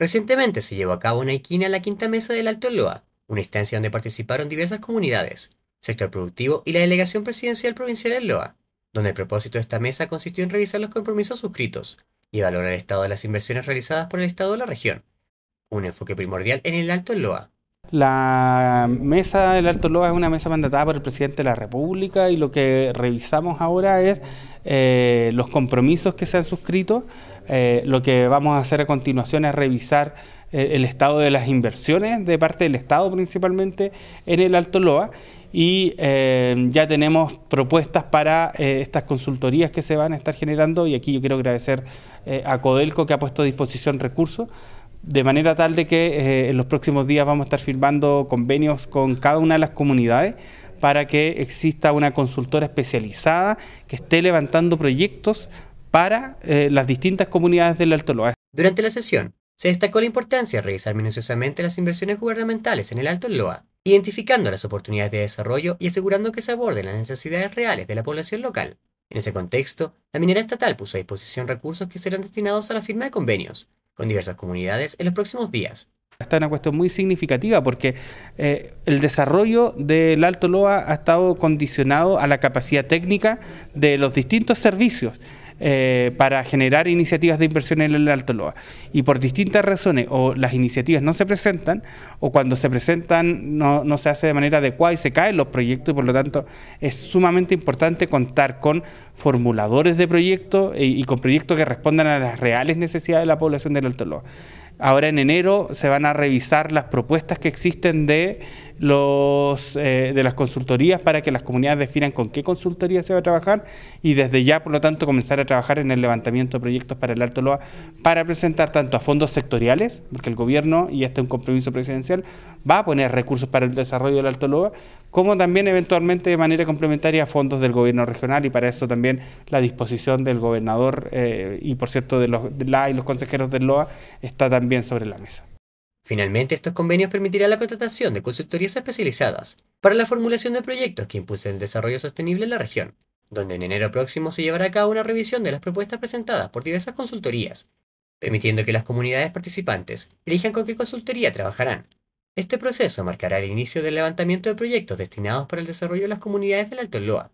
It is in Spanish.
Recientemente se llevó a cabo una equina en la quinta mesa del Alto Loa, una instancia donde participaron diversas comunidades, sector productivo y la delegación presidencial provincial en Loa, donde el propósito de esta mesa consistió en revisar los compromisos suscritos y valorar el estado de las inversiones realizadas por el Estado de la región, un enfoque primordial en el Alto Loa, la mesa del Alto Loa es una mesa mandatada por el presidente de la República y lo que revisamos ahora es eh, los compromisos que se han suscrito. Eh, lo que vamos a hacer a continuación es revisar eh, el estado de las inversiones de parte del Estado principalmente en el Alto Loa y ya tenemos propuestas para estas consultorías que se van a estar generando y aquí yo quiero agradecer a Codelco que ha puesto a disposición recursos de manera tal de que eh, en los próximos días vamos a estar firmando convenios con cada una de las comunidades para que exista una consultora especializada que esté levantando proyectos para eh, las distintas comunidades del Alto Loa. Durante la sesión, se destacó la importancia de revisar minuciosamente las inversiones gubernamentales en el Alto Loa, identificando las oportunidades de desarrollo y asegurando que se aborden las necesidades reales de la población local. En ese contexto, la minera estatal puso a disposición recursos que serán destinados a la firma de convenios, con diversas comunidades en los próximos días. Esta es una cuestión muy significativa porque eh, el desarrollo del Alto Loa ha estado condicionado a la capacidad técnica de los distintos servicios. Eh, para generar iniciativas de inversión en el Alto Loa. Y por distintas razones, o las iniciativas no se presentan, o cuando se presentan no, se hace de manera adecuada y se caen los proyectos, y por lo tanto es sumamente importante contar con formuladores de proyectos eh, y con proyectos que respondan a las reales necesidades de la población del Alto Loa. Ahora en enero se van a revisar las propuestas que existen de los, eh, de las consultorías para que las comunidades definan con qué consultoría se va a trabajar y desde ya, por lo tanto, comenzar a trabajar en el levantamiento de proyectos para el Alto Loa para presentar tanto a fondos sectoriales, porque el gobierno, y este es un compromiso presidencial, va a poner recursos para el desarrollo del Alto Loa, como también eventualmente de manera complementaria a fondos del gobierno regional y para eso también la disposición del gobernador eh, y, por cierto, de, los, de la y los consejeros del LOA está también sobre la mesa. Finalmente, estos convenios permitirán la contratación de consultorías especializadas para la formulación de proyectos que impulsen el desarrollo sostenible en la región, donde en enero próximo se llevará a cabo una revisión de las propuestas presentadas por diversas consultorías, permitiendo que las comunidades participantes elijan con qué consultoría trabajarán. Este proceso marcará el inicio del levantamiento de proyectos destinados para el desarrollo de las comunidades del Alto Loa,